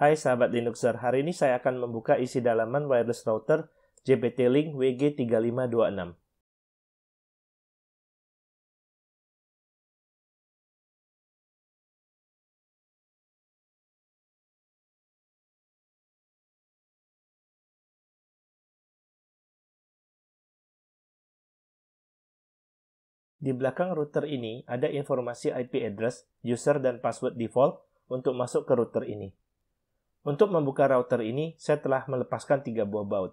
Hai sahabat Linuxer, hari ini saya akan membuka isi dalaman wireless router JPT-Link WG3526. Di belakang router ini ada informasi IP address, user, dan password default untuk masuk ke router ini. Untuk membuka router ini, saya telah melepaskan tiga buah baut.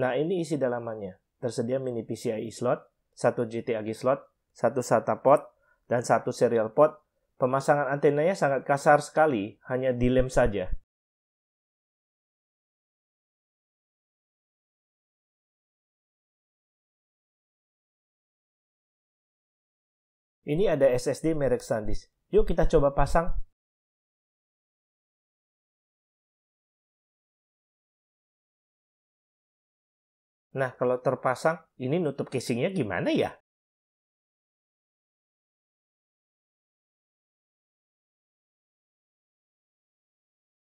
Nah, ini isi dalamannya. Tersedia mini PCIe slot, satu GTAG slot, satu SATA port, dan satu serial port. Pemasangan antenanya sangat kasar sekali, hanya dilem saja. Ini ada SSD merek SanDisk. Yuk kita coba pasang. Nah, kalau terpasang, ini nutup casingnya gimana ya?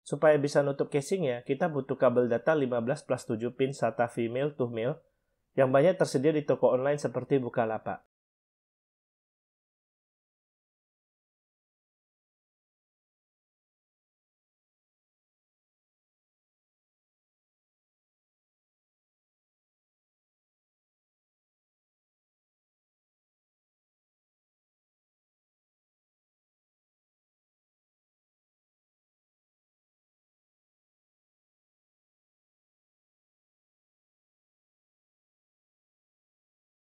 Supaya bisa nutup casingnya, kita butuh kabel data 15 plus 7 pin SATA female to male yang banyak tersedia di toko online seperti Bukalapak.